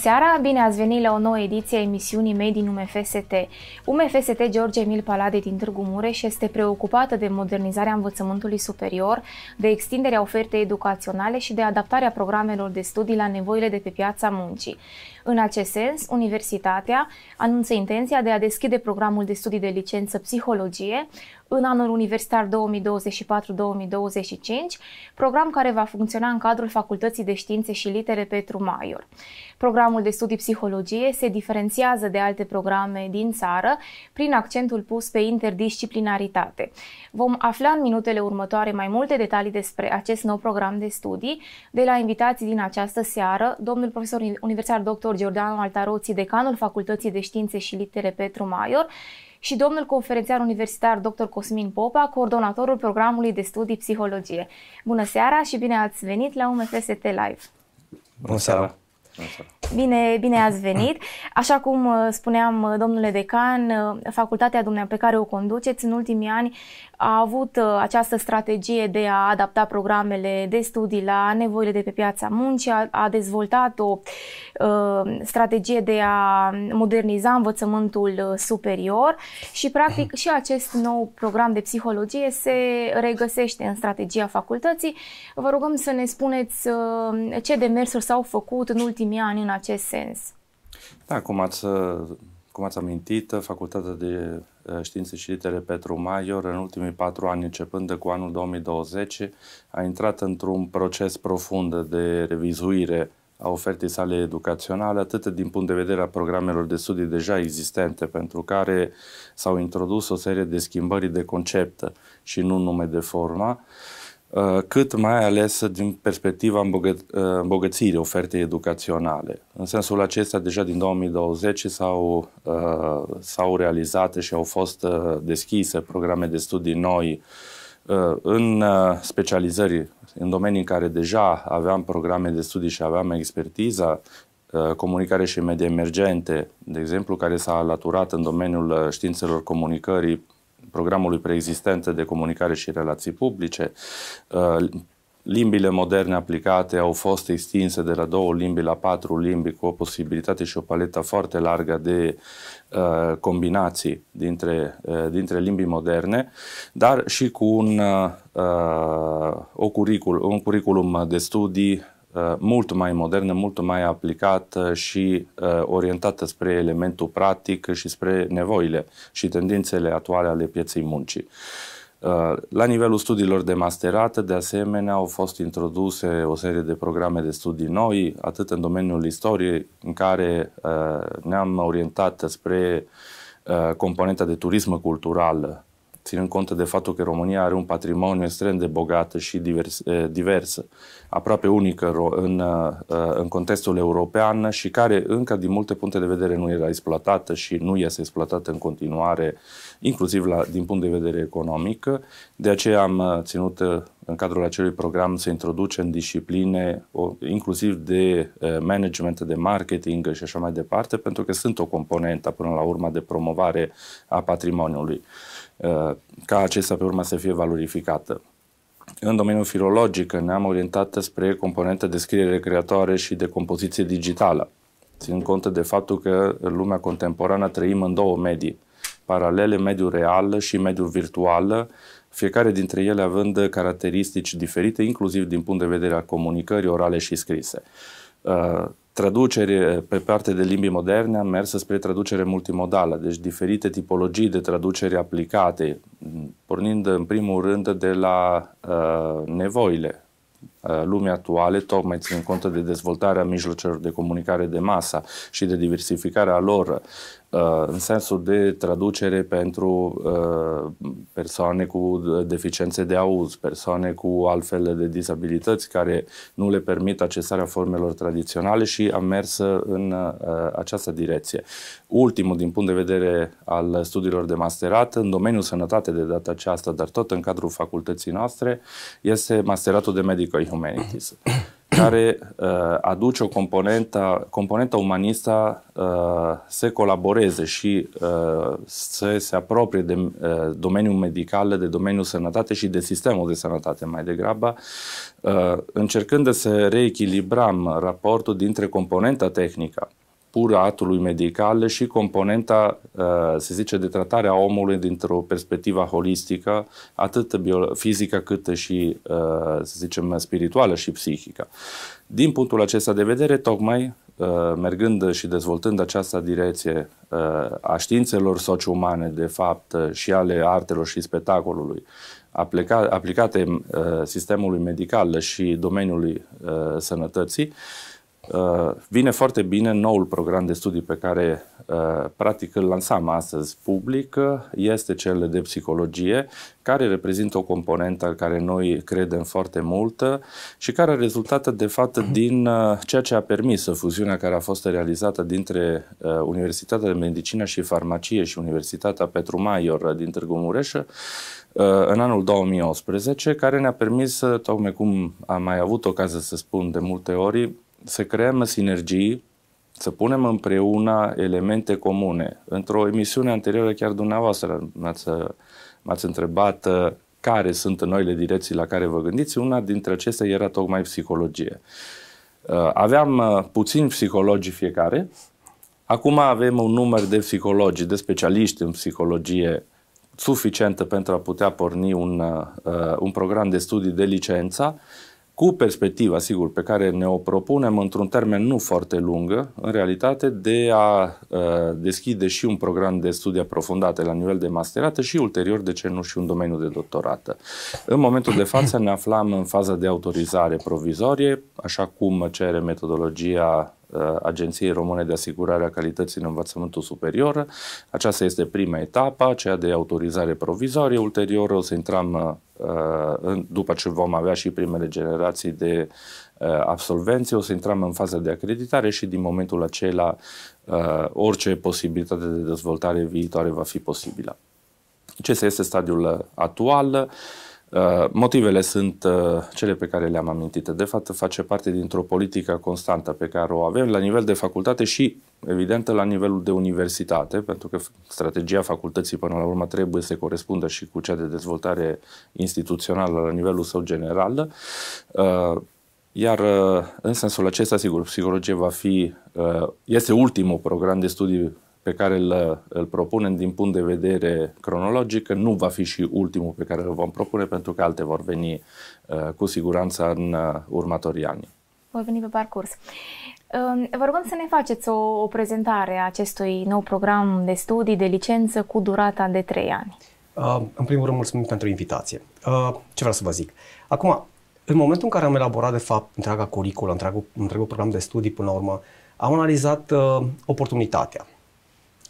seara! Bine ați venit la o nouă ediție a emisiunii mei din UMFST. UMFST George Emil Palade din Târgu Mureș este preocupată de modernizarea învățământului superior, de extinderea ofertei educaționale și de adaptarea programelor de studii la nevoile de pe piața muncii. În acest sens, universitatea anunță intenția de a deschide programul de studii de licență psihologie în anul universitar 2024-2025, program care va funcționa în cadrul Facultății de Științe și Litere Petru Maior. Programul de studii psihologie se diferențiază de alte programe din țară prin accentul pus pe interdisciplinaritate. Vom afla în minutele următoare mai multe detalii despre acest nou program de studii de la invitații din această seară, domnul profesor universitar dr. Giordano Altaroții, decanul Facultății de Științe și Litere Petru Maior și domnul conferențiar universitar dr. Cosmin Popa, coordonatorul programului de studii psihologie. Bună seara și bine ați venit la UMFST Live! Bună seara! Bine, bine ați venit. Așa cum uh, spuneam, uh, domnule decan, uh, facultatea dumneavoastră pe care o conduceți în ultimii ani a avut această strategie de a adapta programele de studii la nevoile de pe piața muncii, a, dezvoltat o strategie de a moderniza învățământul superior și, practic, și acest nou program de psihologie se regăsește în strategia facultății. Vă rugăm să ne spuneți ce demersuri s-au făcut în ultimii ultimii ani în acest sens. Da, cum ați, cum ați amintit, Facultatea de uh, Științe și Litere Petru Maior, în ultimii patru ani, începând de cu anul 2020, a intrat într-un proces profund de revizuire a ofertei sale educaționale, atât din punct de vedere a programelor de studii deja existente, pentru care s-au introdus o serie de schimbări de concept și nu nume de formă, uh, Uh, cât mai ales din perspectiva uh, îmbogățirii ofertei educaționale. În sensul acesta, deja din 2020 s-au, uh, s-au realizat și au fost deschise programe de studii noi în specializări, în domenii în care deja aveam programe de studii și aveam expertiza, comunicare și medii emergente, de exemplu, care s-a alăturat în domeniul științelor comunicării programului preexistente de comunicare și relații publice. Uh, limbile moderne aplicate au fost extinse de la două limbi la patru limbi cu o posibilitate și o paletă foarte largă de uh, combinații dintre, uh, dintre limbii moderne, dar și cu un, uh, uh o curicul, un curriculum de studii Uh, mult mai modernă, mult mai aplicată și uh, orientată spre elementul practic și spre nevoile și tendințele actuale ale pieței muncii. Uh, la nivelul studiilor de masterat, de asemenea, au fost introduse o serie de programe de studii noi, atât în domeniul istoriei, în care ne-am orientat spre componenta de turism cultural ținând cont de faptul că România are un patrimoniu extrem de bogat și divers, divers aproape unică în, în contextul european și care încă din multe puncte de vedere nu era exploatată și nu este exploatată în continuare, inclusiv la, din punct de vedere economic. De aceea am ținut în cadrul acelui program să introducem discipline inclusiv de management, de marketing și așa mai departe, pentru că sunt o componentă până la urmă de promovare a patrimoniului. Uh, ca acesta pe urmă să fie valorificată. În domeniul filologic ne-am orientat spre componente de scriere creatoare și de compoziție digitală, ținând cont de faptul că în lumea contemporană trăim în două medii, paralele, mediul real și mediul virtual, fiecare dintre ele având caracteristici diferite, inclusiv din punct de vedere al comunicării orale și scrise. Uh, Traduceri pe parte de limbii moderne am mers spre traducere multimodală, deci diferite tipologii de traduceri aplicate, pornind în primul rând de la uh, nevoile Uh, lumii actuale, tocmai ținând cont de dezvoltarea mijlocelor de comunicare de masă și de diversificarea lor, uh, în sensul de traducere pentru uh, persoane cu deficiențe de auz, persoane cu altfel de dizabilități care nu le permit accesarea formelor tradiționale și am mers în această direcție. Ultimul din punct de vedere al studiilor de masterat, în domeniul sănătate de data aceasta, dar tot în cadrul facultății noastre, este masteratul de medico Humanities, care uh, aduce o componentă, componentă umanistă uh, să colaboreze și uh, să se apropie de uh, domeniul medical, de domeniul sănătate și de sistemul de sănătate mai degrabă, uh, încercând de să reechilibrăm raportul dintre componenta tehnică pură atului medical și componenta, uh, se zice, de tratare a omului dintr-o perspectivă holistică, atât fizică cât și, uh, să zicem, spirituală și psihică. Din punctul acesta de vedere, tocmai uh, mergând și dezvoltând această direcție a științelor socio-umane, de fapt, și ale artelor și spectacolului, aplicate sistemului medical și domeniului sănătății, Uh, vine foarte bine noul program de studii pe care uh, practic îl lansam astăzi public, uh, este cel de psihologie, care reprezintă o componentă care noi credem foarte mult și care rezultată de fapt mhm. din ceea ce a permis fuziunea care a fost realizată dintre Universitatea de Medicină și Farmacie și Universitatea Petru Maior din Târgu Mureș în anul 2018, care ne-a permis, tocmai cum am mai avut ocazia să spun de multe ori, să creăm sinergii, să punem împreună elemente comune. Într-o emisiune anterioară, chiar dumneavoastră m-ați, m-ați întrebat uh, care sunt noile direcții la care vă gândiți. Una dintre acestea era tocmai psihologie. Uh, aveam uh, puțini psihologi fiecare, acum avem un număr de psihologi, de specialiști în psihologie suficientă pentru a putea porni un, un program de studii de licență cu perspectiva, sigur, pe care ne o propunem într-un termen nu foarte lung, în realitate, de a uh, deschide și un program de studii aprofundate la nivel de masterată și ulterior, de ce nu, și un domeniu de doctorată. În momentul de față ne aflam în faza de autorizare provizorie, așa cum cere metodologia Uh, Agenției Române de Asigurare a Calității în Învățământul Superior. Aceasta este prima etapă, cea de autorizare provizorie. Ulterior o să intrăm, uh, după ce vom avea și primele generații de uh, absolvenți, o să intrăm în faza de acreditare și din momentul acela orice posibilitate de dezvoltare viitoare va fi posibilă. Acesta este stadiul actual. Uh, Uh, motivele sunt uh, cele pe care le-am amintit. De fapt, face parte dintr-o politică constantă pe care o avem la nivel de facultate și, evident, la nivelul de universitate, pentru că strategia facultății, până la urmă, trebuie să corespundă și cu cea de dezvoltare instituțională la nivelul său general. Uh, iar în sensul acesta, sigur, psihologie va fi, este ultimul program de studii pe care îl, îl propunem din punct de vedere cronologic, nu va fi și ultimul pe care îl vom propune, pentru că alte vor veni uh, cu siguranță în uh, următorii ani. Vor veni pe parcurs. Um, vă rugăm să ne faceți o, o prezentare a acestui nou program de studii de licență cu durata de 3 ani. Uh, în primul rând, mulțumim pentru invitație. Uh, ce vreau să vă zic? Acum, în momentul în care am elaborat, de fapt, întreaga curiculă, întregul, întregul program de studii, până la urmă, am analizat uh, oportunitatea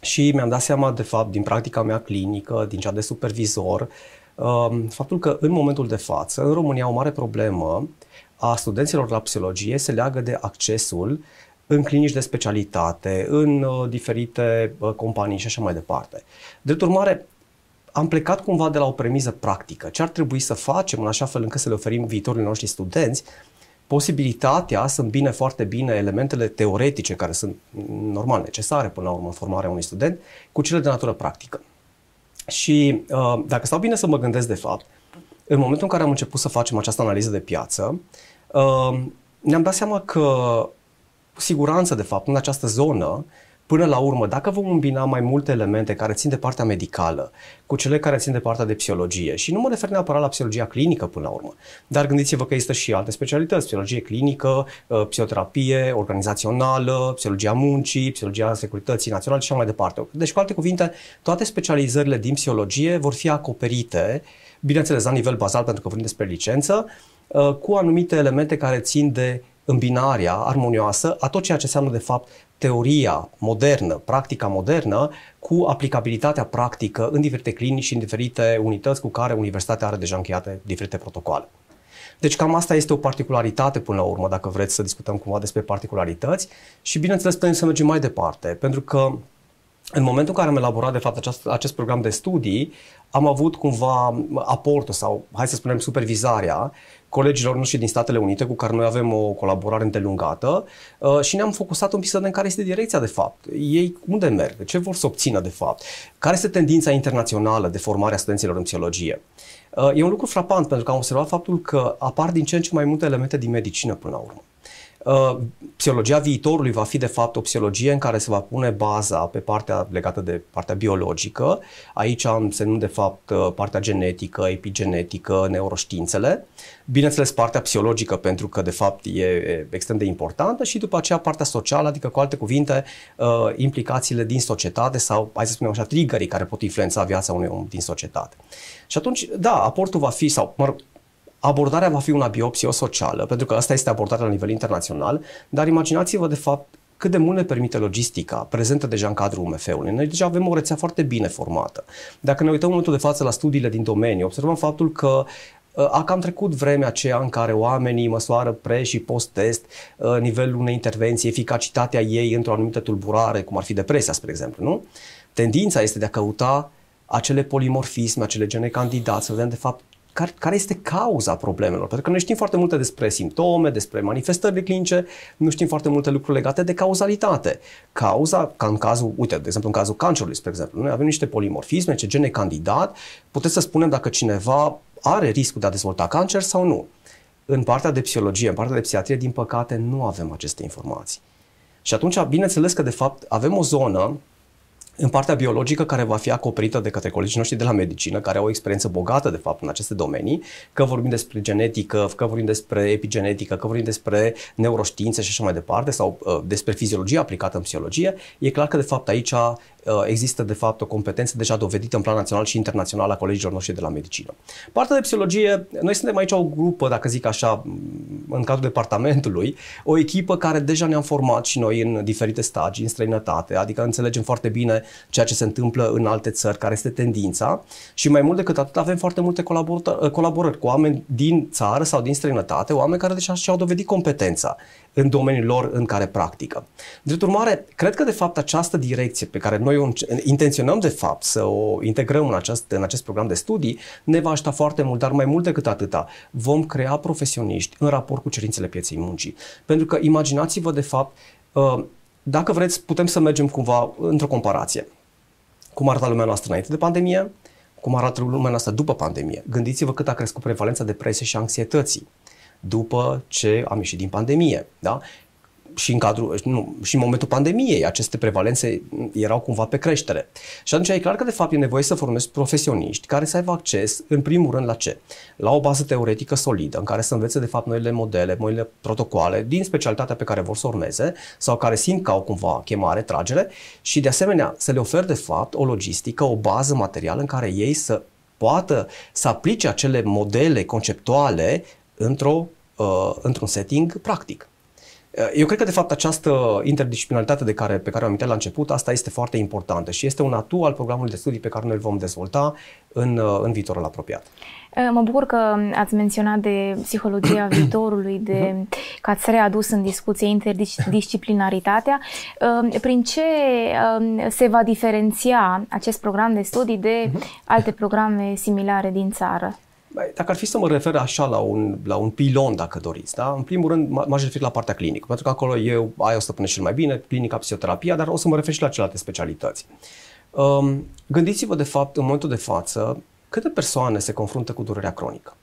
și mi-am dat seama, de fapt, din practica mea clinică, din cea de supervisor, um, faptul că în momentul de față, în România, o mare problemă a studenților la psihologie se leagă de accesul în clinici de specialitate, în uh, diferite uh, companii și așa mai departe. Drept urmare, am plecat cumva de la o premiză practică. Ce ar trebui să facem în așa fel încât să le oferim viitorii noștri studenți posibilitatea să îmbine foarte bine elementele teoretice, care sunt normal necesare până la urmă în formarea unui student, cu cele de natură practică. Și uh, dacă stau bine să mă gândesc de fapt, în momentul în care am început să facem această analiză de piață, uh, ne-am dat seama că cu siguranță, de fapt, în această zonă, Până la urmă, dacă vom îmbina mai multe elemente care țin de partea medicală cu cele care țin de partea de psihologie, și nu mă refer neapărat la psihologia clinică până la urmă, dar gândiți-vă că există și alte specialități, psihologie clinică, ă, psihoterapie organizațională, psihologia muncii, psihologia securității naționale și așa mai departe. Deci, cu alte cuvinte, toate specializările din psihologie vor fi acoperite, bineînțeles, la nivel bazal, pentru că vorbim despre licență, ă, cu anumite elemente care țin de îmbinarea armonioasă a tot ceea ce înseamnă, de fapt, teoria modernă, practica modernă, cu aplicabilitatea practică în diferite clinici și în diferite unități cu care universitatea are deja încheiate diferite protocoale. Deci cam asta este o particularitate până la urmă, dacă vreți să discutăm cumva despre particularități și bineînțeles putem să mergem mai departe, pentru că în momentul în care am elaborat, de fapt, acest, acest program de studii, am avut cumva aportul sau, hai să spunem, supervizarea colegilor noștri din Statele Unite, cu care noi avem o colaborare îndelungată uh, și ne-am focusat un pic să vedem care este direcția de fapt. Ei unde merg? Ce vor să obțină de fapt? Care este tendința internațională de formare a studenților în psihologie? Uh, e un lucru frapant pentru că am observat faptul că apar din ce în ce mai multe elemente din medicină până la urmă. Uh, psihologia viitorului va fi, de fapt, o psihologie în care se va pune baza pe partea legată de partea biologică. Aici am semnând de fapt, uh, partea genetică, epigenetică, neuroștiințele. Bineînțeles, partea psihologică, pentru că, de fapt, e extrem de importantă și după aceea partea socială, adică, cu alte cuvinte, uh, implicațiile din societate sau, hai să spunem așa, trigării care pot influența viața unui om din societate. Și atunci, da, aportul va fi, sau, mă rog, abordarea va fi una biopsio-socială, pentru că asta este abordarea la nivel internațional, dar imaginați-vă de fapt cât de mult ne permite logistica prezentă deja în cadrul UMF-ului. Noi deja avem o rețea foarte bine formată. Dacă ne uităm în momentul de față la studiile din domeniu, observăm faptul că ă, a cam trecut vremea aceea în care oamenii măsoară pre și post-test ă, nivelul unei intervenții, eficacitatea ei într-o anumită tulburare, cum ar fi depresia, spre exemplu, nu? Tendința este de a căuta acele polimorfisme, acele gene candidați, să vedem de fapt care, care este cauza problemelor. Pentru că noi știm foarte multe despre simptome, despre manifestările clinice, nu știm foarte multe lucruri legate de cauzalitate. Cauza, ca în cazul, uite, de exemplu, în cazul cancerului, spre exemplu, noi avem niște polimorfisme, ce gene candidat, putem să spunem dacă cineva are riscul de a dezvolta cancer sau nu. În partea de psihologie, în partea de psihiatrie, din păcate, nu avem aceste informații. Și atunci, bineînțeles că, de fapt, avem o zonă în partea biologică care va fi acoperită de către colegii noștri de la medicină, care au o experiență bogată, de fapt, în aceste domenii, că vorbim despre genetică, că vorbim despre epigenetică, că vorbim despre neuroștiințe și așa mai departe, sau uh, despre fiziologie aplicată în psihologie, e clar că, de fapt, aici Uh, există de fapt o competență deja dovedită în plan național și internațional a colegilor noștri de la medicină. Partea de psihologie, noi suntem aici o grupă, dacă zic așa, în cadrul departamentului, o echipă care deja ne-am format și noi în diferite stagii, în străinătate, adică înțelegem foarte bine ceea ce se întâmplă în alte țări, care este tendința și mai mult decât atât avem foarte multe colaborări, uh, colaborări cu oameni din țară sau din străinătate, oameni care deja și-au dovedit competența în domeniul lor în care practică. Drept urmare, cred că de fapt această direcție pe care noi noi intenționăm de fapt să o integrăm în acest, în acest program de studii, ne va ajuta foarte mult, dar mai mult decât atâta, vom crea profesioniști în raport cu cerințele pieței muncii. Pentru că imaginați-vă de fapt, ă, dacă vreți, putem să mergem cumva într-o comparație. Cum arată lumea noastră înainte de pandemie, cum arată lumea noastră după pandemie. Gândiți-vă cât a crescut prevalența depresiei și anxietății după ce am ieșit din pandemie. Da? și în cadrul, nu, și în momentul pandemiei, aceste prevalențe erau cumva pe creștere. Și atunci e clar că, de fapt, e nevoie să formezi profesioniști care să aibă acces, în primul rând, la ce? La o bază teoretică solidă, în care să învețe, de fapt, noile modele, noile protocoale din specialitatea pe care vor să urmeze sau care simt că au cumva chemare, tragere și, de asemenea, să le ofer, de fapt, o logistică, o bază materială în care ei să poată să aplice acele modele conceptuale într-o, uh, într-un setting practic. Eu cred că, de fapt, această interdisciplinaritate de care, pe care am amintit la început, asta este foarte importantă și este un atu al programului de studii pe care noi îl vom dezvolta în, uh, în viitorul apropiat. Uh, mă bucur că ați menționat de psihologia viitorului, de mhm. că ați readus în discuție interdisciplinaritatea. Uh, prin ce um, se va diferenția acest program de studii de mhm. alte programe similare din țară? Dacă ar fi să mă refer așa la un, la un pilon, dacă doriți, da? în primul rând m-aș referi la partea clinică, pentru că acolo eu, ai o stăpânesc cel mai bine, clinica, psihoterapia, dar o să mă refer și la celelalte specialități. Um, gândiți-vă, de fapt, în momentul de față, câte persoane se confruntă cu durerea cronică?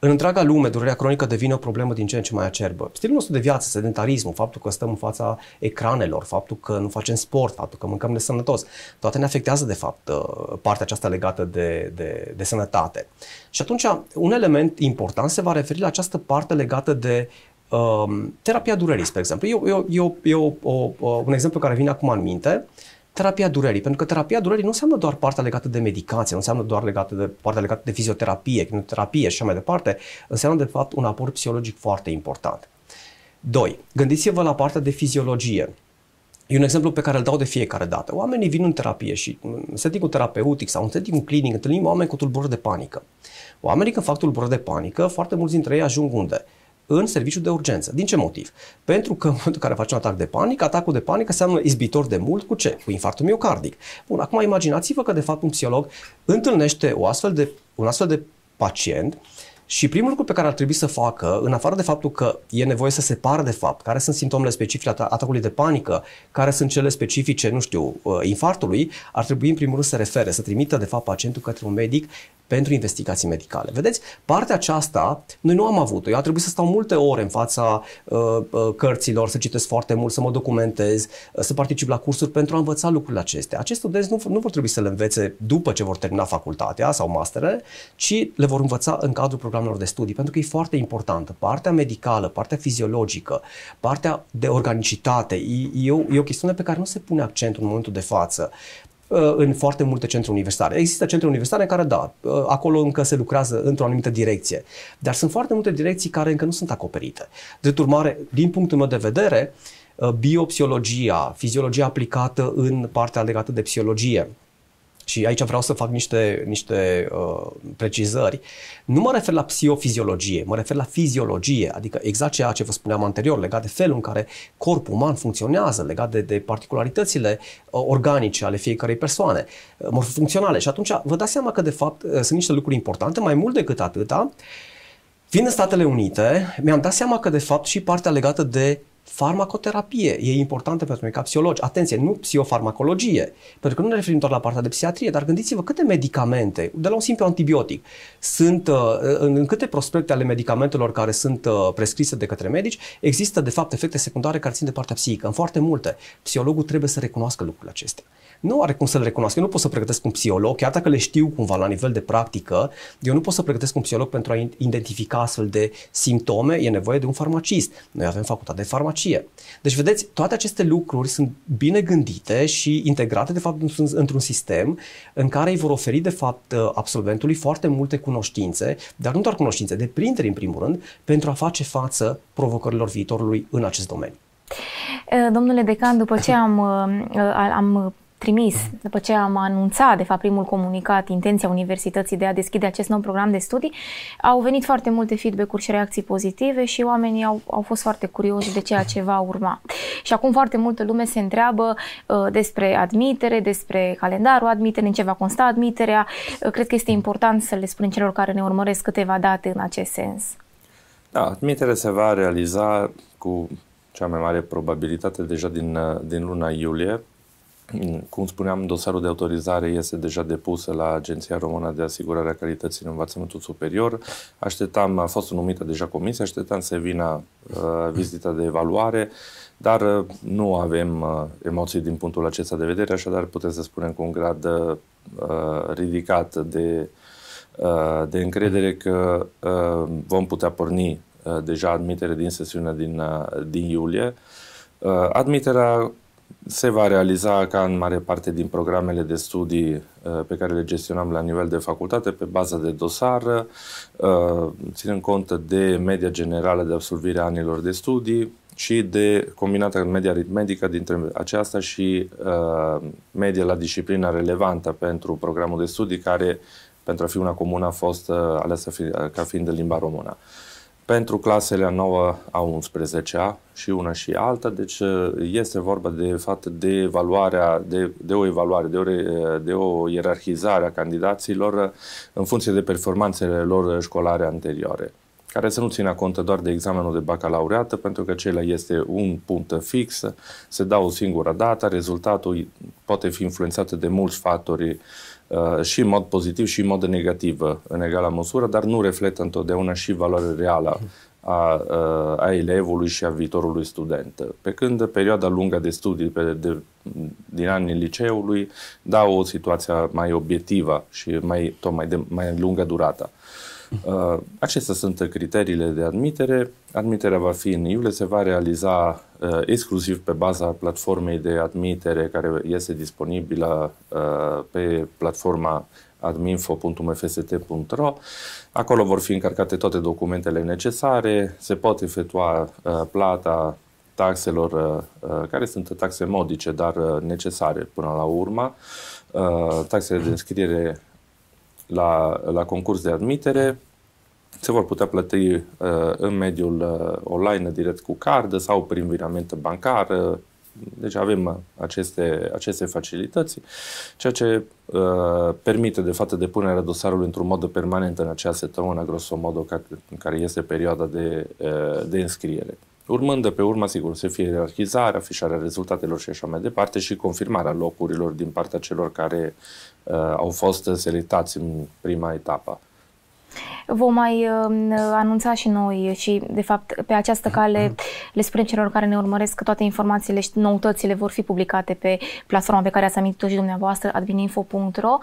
În întreaga lume, durerea cronică devine o problemă din ce în ce mai acerbă. Stilul nostru de viață, sedentarismul, faptul că stăm în fața ecranelor, faptul că nu facem sport, faptul că mâncăm nesănătos, toate ne afectează, de fapt, uh, partea aceasta legată de, de, de sănătate. Și atunci, un element important se va referi la această parte legată de um, terapia durerii, spre exemplu. Eu eu, eu, eu o, o, un exemplu care vine acum în minte. Uh, terapia durerii. Pentru că terapia durerii nu înseamnă doar partea legată de medicație, nu înseamnă doar legată de partea legată de fizioterapie, terapie, și așa mai departe. Înseamnă, de fapt, un aport psihologic foarte important. 2. Gândiți-vă la partea de fiziologie. E un exemplu pe care îl dau de fiecare dată. Oamenii vin în terapie și în setting terapeutic sau în setting clinic întâlnim oameni cu tulburări de panică. Oamenii când fac tulburări de panică, foarte mulți dintre ei ajung unde? în serviciu de urgență. Din ce motiv? Pentru că în momentul în care faci un atac de panică, atacul de panică înseamnă izbitor de mult cu ce? Cu infarctul miocardic. Bun, acum imaginați-vă că de fapt un psiholog întâlnește o astfel de, un astfel de pacient și primul lucru pe care ar trebui să facă, în afară de faptul că e nevoie să separe de fapt care sunt simptomele specifice atacului de panică, care sunt cele specifice, nu știu, uh, infartului, ar trebui în primul rând să refere, să trimită de fapt pacientul către un medic pentru investigații medicale. Vedeți, partea aceasta noi nu am avut-o. Eu a trebuit să stau multe ore în fața uh, uh cărților, să citesc foarte mult, să mă documentez, uh, să particip la cursuri pentru a învăța lucrurile acestea. Acești studenți nu, nu vor trebui să le învețe după ce vor termina facultatea sau masterele, ci le vor învăța în cadrul programului planurilor de studii, pentru că e foarte importantă. Partea medicală, partea fiziologică, partea de organicitate, e, e, o, e o chestiune pe care nu se pune accent în momentul de față uh, în foarte multe centre universitare. Există centre universitare în care, da, uh, acolo încă se lucrează într-o anumită direcție, dar sunt foarte multe direcții care încă nu sunt acoperite. De urmare, din punctul meu de vedere, uh, biopsiologia, fiziologia aplicată în partea legată de psihologie, și aici vreau să fac niște, niște uh, precizări, nu mă refer la psihofiziologie, mă refer la fiziologie, adică exact ceea ce vă spuneam anterior, legat de felul în care corpul uman funcționează, legat de, de particularitățile uh, organice ale fiecarei persoane, uh, morfofuncționale. Și atunci vă dați seama că, de fapt, uh, sunt niște lucruri importante, mai mult decât atâta, Fiind în Statele Unite, mi-am dat seama că, de fapt, și partea legată de farmacoterapie e importantă pentru noi ca psihologi. Atenție, nu psihofarmacologie, pentru că nu ne referim doar la partea de psihiatrie, dar gândiți-vă câte medicamente, de la un simplu antibiotic, sunt, uh, în câte prospecte ale medicamentelor care sunt uh, prescrise de către medici, există de fapt efecte secundare care țin de partea psihică, în foarte multe. Psihologul trebuie să recunoască lucrurile acestea. Nu are cum să le recunoască, eu nu pot să pregătesc un psiholog, chiar dacă le știu cumva la nivel de practică, eu nu pot să pregătesc un psiholog pentru a identifica astfel de simptome, e nevoie de un farmacist. Noi avem facultate de farmacie farmacie. Deci, vedeți, toate aceste lucruri sunt bine gândite și integrate, de fapt, într-un sistem în care îi vor oferi, de fapt, absolventului foarte multe cunoștințe, dar nu doar cunoștințe, de printre, în primul rând, pentru a face față provocărilor viitorului în acest domeniu. Eh, domnule decan, după ce am, eh, am trimis, după ce am anunțat, de fapt, primul comunicat, intenția universității de a deschide acest nou program de studii, au venit foarte multe feedback-uri și reacții pozitive și oamenii au, au fost foarte curioși de ceea ce va urma. Și acum foarte multă lume se întreabă uh, despre admitere, despre calendarul admitere, în ce va consta admiterea. Uh, cred că este important să le spun celor care ne urmăresc câteva date în acest sens. Da, admiterea se va realiza cu cea mai mare probabilitate deja din, uh, din luna iulie, cum spuneam, dosarul de autorizare este deja depusă la Agenția Română de Asigurare a Calității în Învățământul Superior. Așteptam, a fost numită deja comisia, așteptam să vină uh, vizita de evaluare, dar uh, nu avem uh, emoții din punctul acesta de vedere, așadar putem să spunem cu un grad uh, ridicat de, uh, de încredere că uh, vom putea porni uh, deja admitere din sesiunea din, uh, din iulie. Uh, admiterea se va realiza ca în mare parte din programele de studii uh, pe care le gestionăm la nivel de facultate, pe bază de dosar, uh, ținând cont de media generală de absolvire a anilor de studii și de combinată media aritmetică dintre aceasta și uh, media la disciplina relevantă pentru programul de studii, care, pentru a fi una comună, a fost aleasă ca fiind de limba română pentru clasele 9 a 11-a și una și alta, deci uh, este vorba de fapt de evaluarea, de, de o evaluare, de o, de o ierarhizare a candidaților uh, în funcție de performanțele lor școlare anterioare care să nu țină cont doar de examenul de bacalaureată, pentru că cela este un punct fix, se dă o singură dată, rezultatul poate fi influențat de mulți factori Uh, și în mod pozitiv și în mod negativ uh, în egală măsură, dar nu reflectă întotdeauna și valoarea reală a, uh, a elevului și a viitorului student. Pe când perioada lungă de studii pe, de, din anii liceului dă da, o situație mai obiectivă și mai, tot mai, de, mai lungă durată. Acestea sunt criteriile de admitere. Admiterea va fi în iulie, se va realiza Uh, exclusiv pe baza platformei de admitere care este disponibilă uh, pe platforma adminfo.mfst.ro. Acolo vor fi încărcate toate documentele necesare, se poate efectua uh, plata taxelor care sunt taxe modice, dar necesare până la urmă, taxele de înscriere la, la concurs de admitere, se vor putea plăti uh, în mediul uh, online direct cu cardă sau prin virament bancar. deci avem uh, aceste, aceste facilități, ceea ce uh, permite de fapt depunerea dosarului într-un mod permanent în acea săptămână, grosomodo, ca, în care este perioada de, uh, de înscriere. Urmând de pe urmă, sigur, să fie ierarhizarea, afișarea rezultatelor și așa mai departe și confirmarea locurilor din partea celor care uh, au fost selectați în prima etapă. Vom mai uh, anunța și noi și, de fapt, pe această cale le spunem celor care ne urmăresc că toate informațiile și noutățile vor fi publicate pe platforma pe care ați amintit-o și dumneavoastră, admininfo.ro,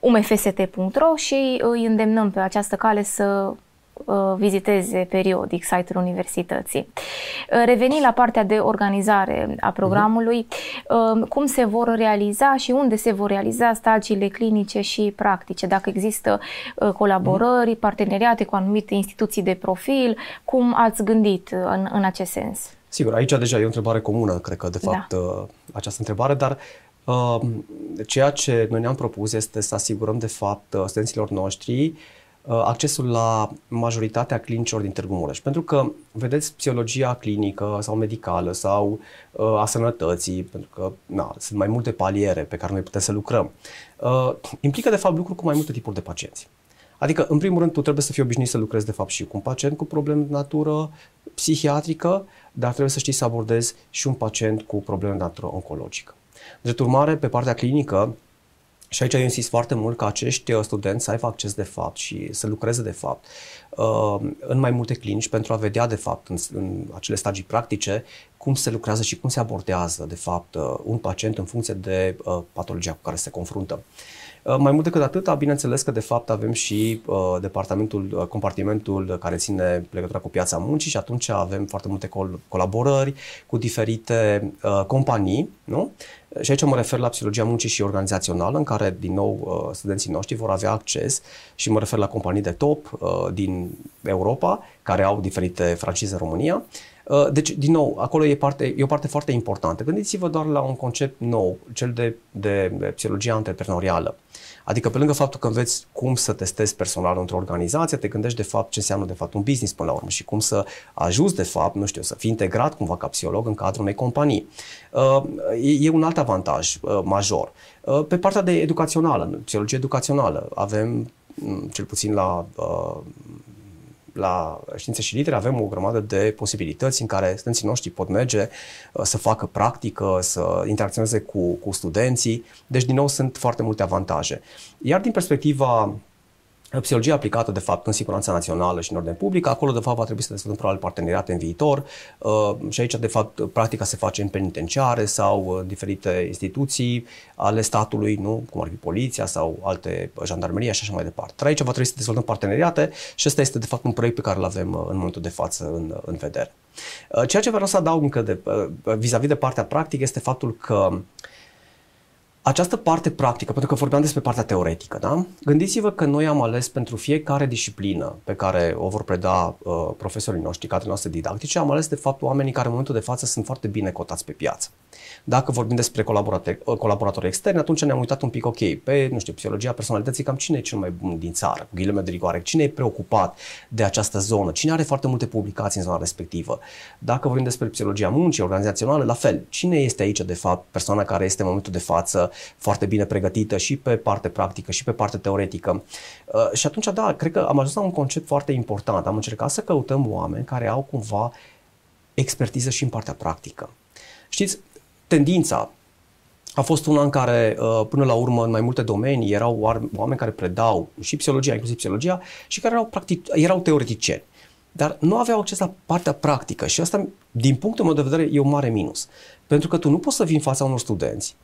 umfst.ro și îi îndemnăm pe această cale să Uh, viziteze periodic site-ul universității. Uh, Reveni la partea de organizare a mhm. programului, uh, cum se vor realiza și unde se vor realiza stagiile clinice și practice, dacă există colaborări, mhm. parteneriate cu anumite instituții de profil, cum ați gândit în, în acest sens? Sigur, aici deja e o întrebare comună, cred că, de da. fapt, da. această întrebare, dar ceea ce noi ne-am propus este să asigurăm, de fapt, studenților noștri uh, Uh, accesul la majoritatea clinicilor din Târgu Mureș. Pentru că, vedeți, psihologia clinică sau medicală sau uh, a sănătății, pentru că na, sunt mai multe paliere pe care noi putem să lucrăm, uh, implică, de fapt, lucru cu mai multe tipuri de pacienți. Adică, în primul rând, tu trebuie să fii obișnuit să lucrezi, de fapt, și cu un pacient cu probleme de natură psihiatrică, dar trebuie să știi să abordezi și un pacient cu probleme de natură oncologică. Drept urmare, pe partea clinică, și aici eu insist foarte mult ca acești uh, studenți să aibă acces de fapt și să lucreze de fapt uh, în mai multe clinici pentru a vedea de fapt în, în acele stagii practice cum se lucrează și cum se abordează de fapt uh, un pacient în funcție de patologia cu care se confruntă. Uh, mai mult decât atât, bineînțeles că de fapt avem și uh, departamentul, uh, compartimentul care ține legătura cu piața muncii și atunci avem foarte multe col- colaborări cu diferite companii, nu? Și aici mă refer la psihologia muncii și organizațională, în care, din nou, studenții noștri vor avea acces și mă refer la companii de top din Europa, care au diferite francize în România, Uh, deci, din nou, acolo e, parte, e o parte foarte importantă. Gândiți-vă doar la un concept nou, cel de, de psihologia antreprenorială. Adică, pe lângă faptul că înveți cum să testezi personal într-o organizație, te gândești de fapt ce înseamnă de fapt un business până la urmă și cum să ajuți de fapt, nu știu, să fii integrat cumva ca psiholog în cadrul unei companii. Uh, e un alt avantaj uh, major. Pe partea de educațională, psihologie educațională, avem mm, cel puțin la la științe și litere avem o grămadă de posibilități în care studenții noștri pot merge uh, să facă practică, să interacționeze cu, cu studenții. Deci, din nou, sunt foarte multe avantaje. Iar din perspectiva Psihologia aplicată, de fapt, în siguranța națională și în ordine publică, acolo, de fapt, va trebui să dezvoltăm probabil parteneriate în viitor uh, și aici, de fapt, practica se face în penitenciare sau în uh, diferite instituții ale statului, nu? cum ar fi poliția sau alte jandarmerie și așa mai departe. Dar aici va trebui să dezvoltăm parteneriate și ăsta este, de fapt, un proiect pe care îl avem uh, în momentul de față în, uh, în vedere. Ceea ce vreau să adaug încă de, vis-a-vis de partea practică este faptul că uh, această parte practică, pentru că vorbeam despre partea teoretică, da? gândiți-vă că noi am ales pentru fiecare disciplină pe care o vor preda uh, profesorii noștri, cadre noastre didactice, am ales de fapt oamenii care în momentul de față sunt foarte bine cotați pe piață. Dacă vorbim despre uh, colaboratori externi, atunci ne-am uitat un pic, ok, pe, nu știu, psihologia personalității, cam cine e cel mai bun din țară, cu ghilimele de rigoare, cine e preocupat de această zonă, cine are foarte multe publicații în zona respectivă. Dacă vorbim despre psihologia muncii, organizaționale, la fel, cine este aici, de fapt, persoana care este în momentul de față foarte bine pregătită și pe parte practică și pe parte teoretică. Uh, și atunci, da, cred că am ajuns la un concept foarte important. Am încercat să căutăm oameni care au cumva expertiză și în partea practică. Știți, tendința a fost un an care, uh, până la urmă, în mai multe domenii, erau oameni care predau și psihologia, inclusiv psihologia, și care erau, practic, erau teoreticieni. Dar nu aveau acces la partea practică și asta, din punctul meu de vedere, e un mare minus. Pentru că tu nu poți să vii în fața unor studenți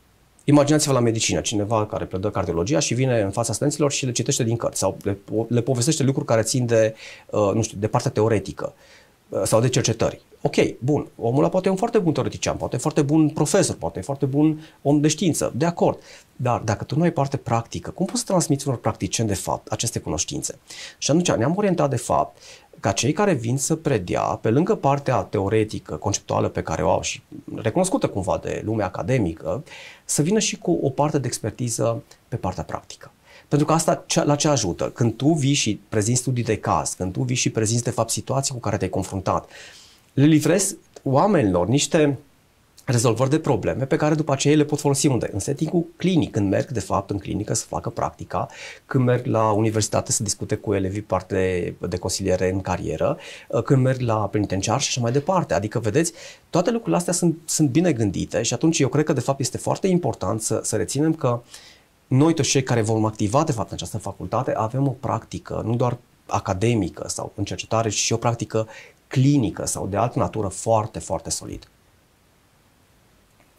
Imaginați-vă la medicină, cineva care predă cardiologia și vine în fața studenților și le citește din cărți sau le, le povestește lucruri care țin de, uh, nu știu, de partea teoretică uh, sau de cercetări. Ok, bun, omul ăla poate e un foarte bun teoretician, poate e foarte bun profesor, poate e foarte bun om de știință, de acord. Dar dacă tu nu ai parte practică, cum poți să transmiți unor practicieni de fapt aceste cunoștințe? Și atunci ne-am orientat de fapt ca cei care vin să predea, pe lângă partea teoretică, conceptuală pe care o au și recunoscută cumva de lumea academică, să vină și cu o parte de expertiză pe partea practică. Pentru că asta la ce ajută? Când tu vii și prezinți studii de caz, când tu vii și prezinți de fapt situații cu care te-ai confruntat, le livrezi oamenilor niște rezolvări de probleme pe care după aceea le pot folosi unde? În setting-ul clinic, când merg de fapt în clinică să facă practica, când merg la universitate să discute cu elevii parte de consiliere în carieră, uh, când merg la penitenciar și așa mai departe. Adică, vedeți, toate lucrurile astea sunt, sunt bine gândite și atunci eu cred că de fapt este foarte important să, să reținem că noi toți cei care vom activa de fapt în această facultate avem o practică, nu doar academică sau în cercetare, ci și o practică clinică sau de altă natură foarte, foarte solidă.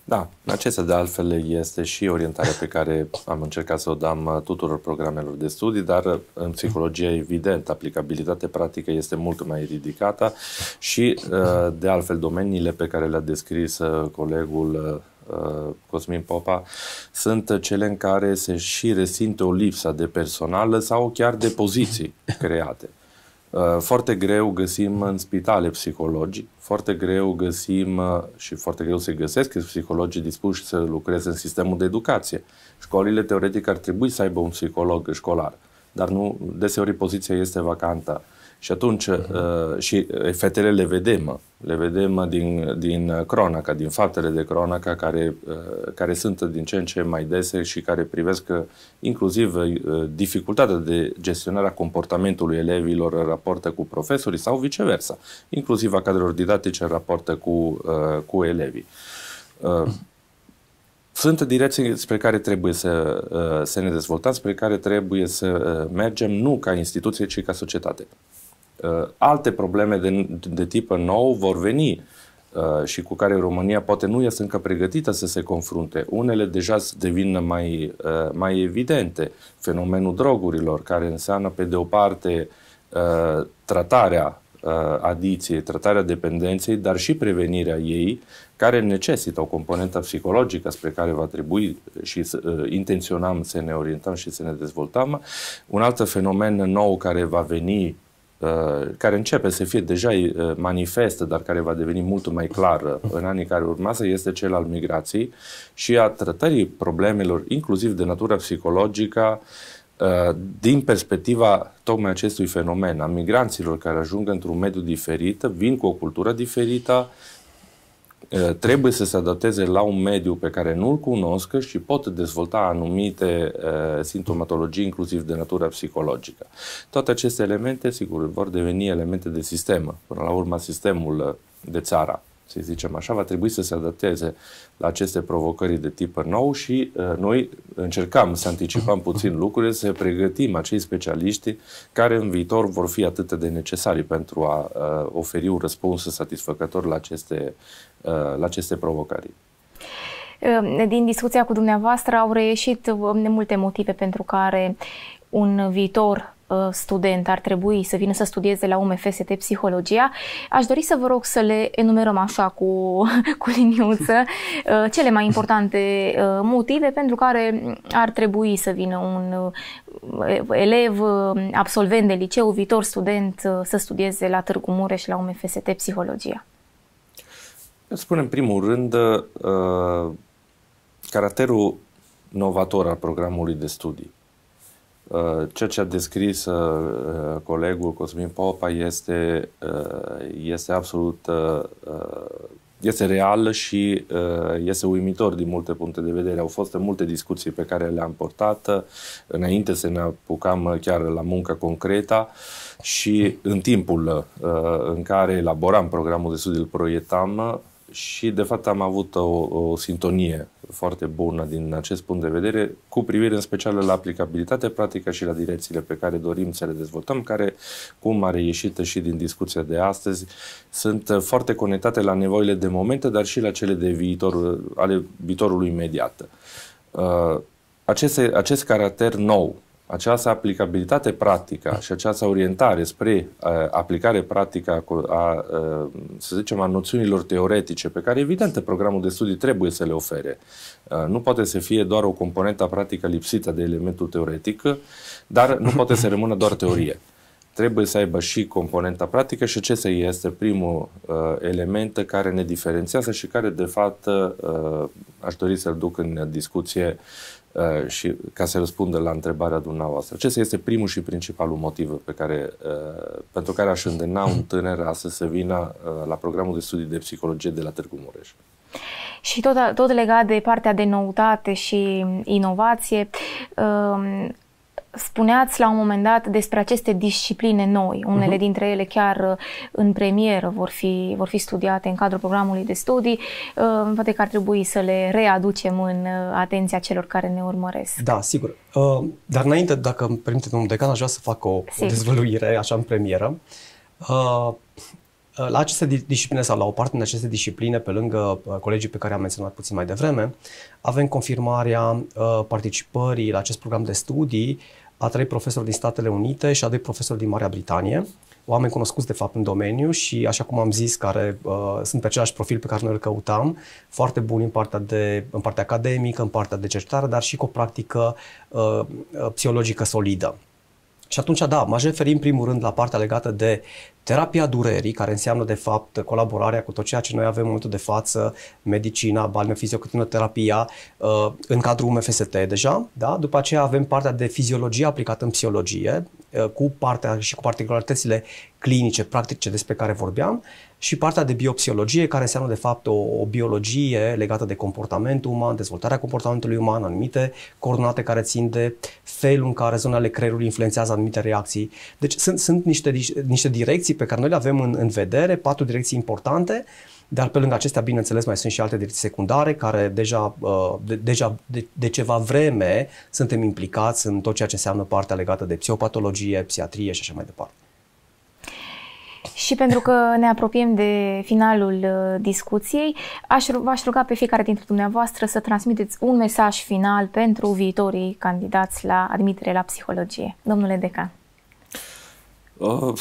Da, acesta de altfel este și orientarea pe care am încercat să o dăm uh, tuturor programelor de studii, dar uh, în psihologie, evident, aplicabilitatea practică este mult mai ridicată și, uh, de altfel, domeniile pe care le-a descris colegul Cosmin Popa, sunt cele în care se și resimte o lipsă de personal sau chiar de poziții create. Uh, foarte greu găsim în spitale psihologi, foarte greu găsim uh, și foarte greu se găsesc psihologii dispuși să lucreze în sistemul de educație. Școlile teoretic ar trebui să aibă un psiholog școlar, dar nu, deseori poziția este vacantă. Și atunci, uh-huh. și uh, fetele le vedem, le vedem din, din cronaca, din faptele de cronaca care, uh, care sunt din ce în ce mai dese și care privesc uh, inclusiv dificultatea de gestionarea comportamentului elevilor în raportă cu profesorii sau viceversa, inclusiv a cadrelor didactice în raportă cu, cu elevii. Uh-huh sunt direcții spre care trebuie să, să ne dezvoltăm, spre care trebuie să mergem, nu ca instituție, ci ca societate. Uh, alte probleme de, de tip nou vor veni uh, și cu care România poate nu este încă pregătită să se confrunte. Unele deja devin mai, uh, mai evidente. Fenomenul drogurilor, care înseamnă, pe de o parte, tratarea adiției, tratarea dependenței, dar și prevenirea ei, care necesită o componentă psihologică spre care va trebui și să, intenționăm să ne orientăm și să ne dezvoltăm. Un alt fenomen nou care va veni Uh, care începe să fie deja uh, manifestă, dar care va deveni mult mai clară uh, în anii care urmează, este cel al migrației și a tratării problemelor, inclusiv de natură psihologică, din perspectiva tocmai acestui fenomen, a migranților care ajung într-un mediu diferit, vin cu o cultură diferită, Eh, trebuie să se adapteze la un mediu pe care nu-l cunosc și pot dezvolta anumite uh, eh, simptomatologii, inclusiv de natură psihologică. Toate aceste elemente, sigur, vor deveni elemente de sistem. Până la urmă, sistemul eh, de țara, să zicem așa, va trebui să se adapteze la aceste provocări de tip nou și uh, noi încercăm să anticipăm puțin lucrurile, să pregătim acei specialiști care în viitor vor fi atât de necesari pentru a uh, oferi un răspuns satisfăcător la aceste Uh, la aceste provocări. Uh, din discuția cu dumneavoastră au reieșit uh, multe motive pentru care un viitor student ar trebui să vină să studieze la UMFST Psihologia. Aș dori să vă rog să le enumerăm așa cu, cu liniuță cele mai importante motive pentru care ar trebui să vină un elev, absolvent de liceu, viitor student să studieze la Târgu Mureș la UMFST Psihologia. Eu spun în primul rând uh, caracterul novator al programului de studii. Uh, ceea ce a descris uh, colegul Cosmin Popa este, uh, este absolut uh, uh, este real și uh, este uimitor din multe puncte de vedere. Au fost multe discuții pe care le-am portat înainte să ne apucam chiar la muncă concretă și în timpul uh, în care elaboram programul de studii, îl proiectam, și de fapt am avut o, o sintonie foarte bună din acest punct de vedere cu privire în special la aplicabilitate practică și la direcțiile pe care dorim să le dezvoltăm, care, cum a reieșit și din discuția de astăzi, sunt foarte conectate la nevoile de momente, dar și la cele de viitor, ale viitorului imediat. Uh, acest, acest caracter nou această aplicabilitate practică și această orientare spre uh, aplicare practică a, uh, să zicem, a noțiunilor teoretice, pe care, evident, programul de studii trebuie să le ofere. Uh, nu poate să fie doar o componentă practică lipsită de elementul teoretic, dar nu poate să rămână doar teorie. Trebuie să aibă și componenta practică și acesta este primul uh, element care ne diferențiază și care, de fapt, uh, aș dori să-l duc în discuție uh, Uh, și ca să răspundă la întrebarea dumneavoastră. Acesta este primul și principalul motiv pe care, uh, pentru care aș îndemna un tânăr astăzi să vină uh, la programul de studii de psihologie de la Târgu Mureș. Și tot, tot legat de partea de noutate și inovație, um, spuneați la un moment dat despre aceste discipline noi, unele uh-huh. dintre ele chiar uh, în premieră vor fi, vor fi studiate în cadrul programului de studii, uh, poate că ar trebui să le readucem în uh, atenția celor care ne urmăresc. Da, sigur. Dar înainte, dacă îmi permite domnul decan, aș vrea să fac o o dezvăluire, așa, în premieră la aceste discipline sau la o parte din aceste discipline, pe lângă uh, colegii pe care am menționat puțin mai devreme, avem confirmarea uh, participării la acest program de studii a trei profesori din Statele Unite și a doi profesori din Marea Britanie, oameni cunoscuți de fapt în domeniu și, așa cum am zis, care uh, sunt pe același profil pe care noi îl căutam, foarte buni în partea, de, în partea academică, în partea de cercetare, dar și cu o practică uh, uh psihologică solidă. Și atunci, da, m-aș referi în primul rând la partea legată de terapia durerii, care înseamnă, de fapt, colaborarea cu tot ceea ce noi avem în momentul de față, medicina, balneofizioterapia, uh, în cadrul MFST deja. Da? După aceea avem partea de fiziologie aplicată în psihologie, Uh, cu partea și cu particularitățile clinice, practice despre care vorbeam și partea de biopsiologie, care înseamnă de fapt o, o biologie legată de comportament uman, dezvoltarea comportamentului uman, anumite coordonate care țin de felul în care zonele creierului influențează anumite reacții. Deci sunt, sunt niște, niște direcții pe care noi le avem în, în vedere, patru direcții importante uh, dar pe lângă acestea, bineînțeles, mai sunt și alte direcții secundare care deja, uh, de, deja de, de ceva vreme suntem implicați în tot ceea ce înseamnă partea legată de psihopatologie, psiatrie și așa mai departe. Și pentru că ne apropiem de finalul uh, discuției, aș, v-aș ruga pe fiecare dintre dumneavoastră să transmiteți un mesaj final pentru viitorii candidați la admitere la psihologie. Domnule decan. Uh,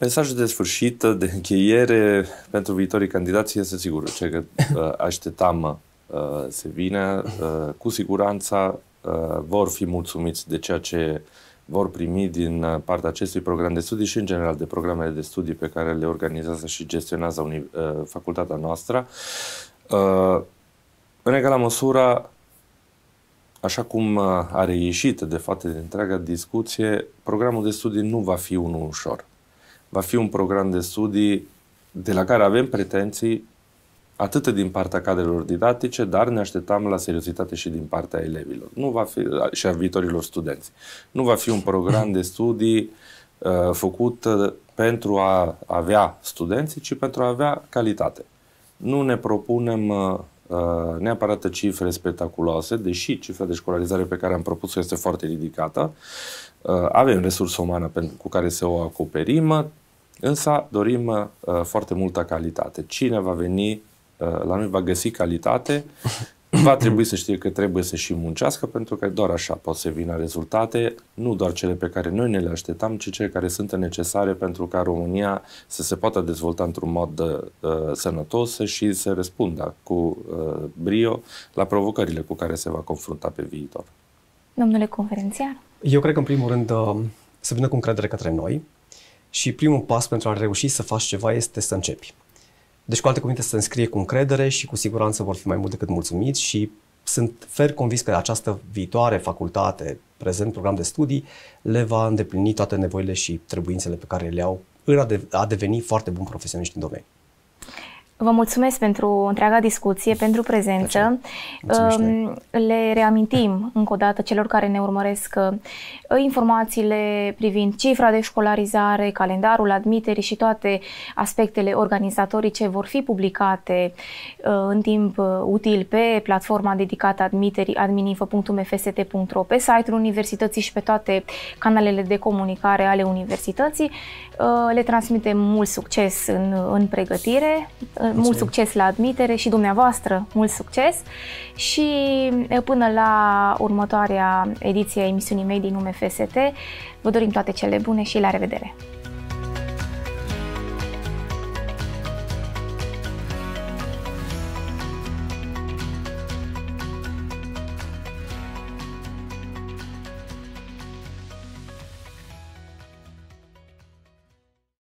mesajul de sfârșit, uh, de încheiere pentru viitorii candidați este sigur ce că uh, așteptam uh, se vine. Uh, cu siguranță uh, vor fi mulțumiți de ceea ce vor primi din uh, partea acestui program de studii și, în general, de programele de studii pe care le organizează și gestionează uh, facultatea noastră. Uh, în egală măsură, Așa cum uh, a reieșit, de fapt, din întreaga discuție, programul de studii nu va fi unul ușor. Va fi un program de studii de la care avem pretenții atât din partea cadrelor didactice, dar ne așteptam la seriozitate și din partea elevilor nu va fi, uh, și a viitorilor studenți. Nu va fi un program de studii uh, făcut uh, pentru a avea studenții, ci pentru a avea calitate. Nu ne propunem uh, Uh, neapărat cifre spectaculoase, deși cifra de școlarizare pe care am propus-o este foarte ridicată. Uh, avem resursă umană cu care să o acoperim, însă dorim uh, foarte multă calitate. Cine va veni la noi va găsi calitate va trebui să știe că trebuie să și muncească, pentru că doar așa pot să vină rezultate, nu doar cele pe care noi ne le așteptam, ci cele care sunt necesare pentru ca România să se poată dezvolta într-un mod uh, uh sănătos și să răspundă cu uh, brio la provocările cu care se va confrunta pe viitor. Domnule conferențiar? Eu cred că, în primul rând, uh, să vină cu încredere către noi și primul pas pentru a reuși să faci ceva este să începi. Deci, cu alte cuvinte, să se înscrie cu încredere și cu siguranță vor fi mai mult decât mulțumiți și sunt fer convins că această viitoare facultate, prezent program de studii, le va îndeplini toate nevoile și trebuințele pe care le au în a deveni foarte bun profesioniști în domeniu. Vă mulțumesc pentru întreaga discuție, pentru prezență. Le reamintim încă o dată celor care ne urmăresc uh, informațiile privind cifra de școlarizare, calendarul admiterii și toate aspectele organizatorice vor fi publicate uh, în timp uh, util pe platforma dedicată admiterii admininfo.mfst.ro, pe site-ul Universității și pe toate canalele de comunicare ale Universității. Le transmitem mult succes în, în pregătire Mulțumim. mult succes la admitere și dumneavoastră mult succes și eh, până la următoarea ediție a emisiunii mei din UMFST, vă dorim toate cele bune și la revedere!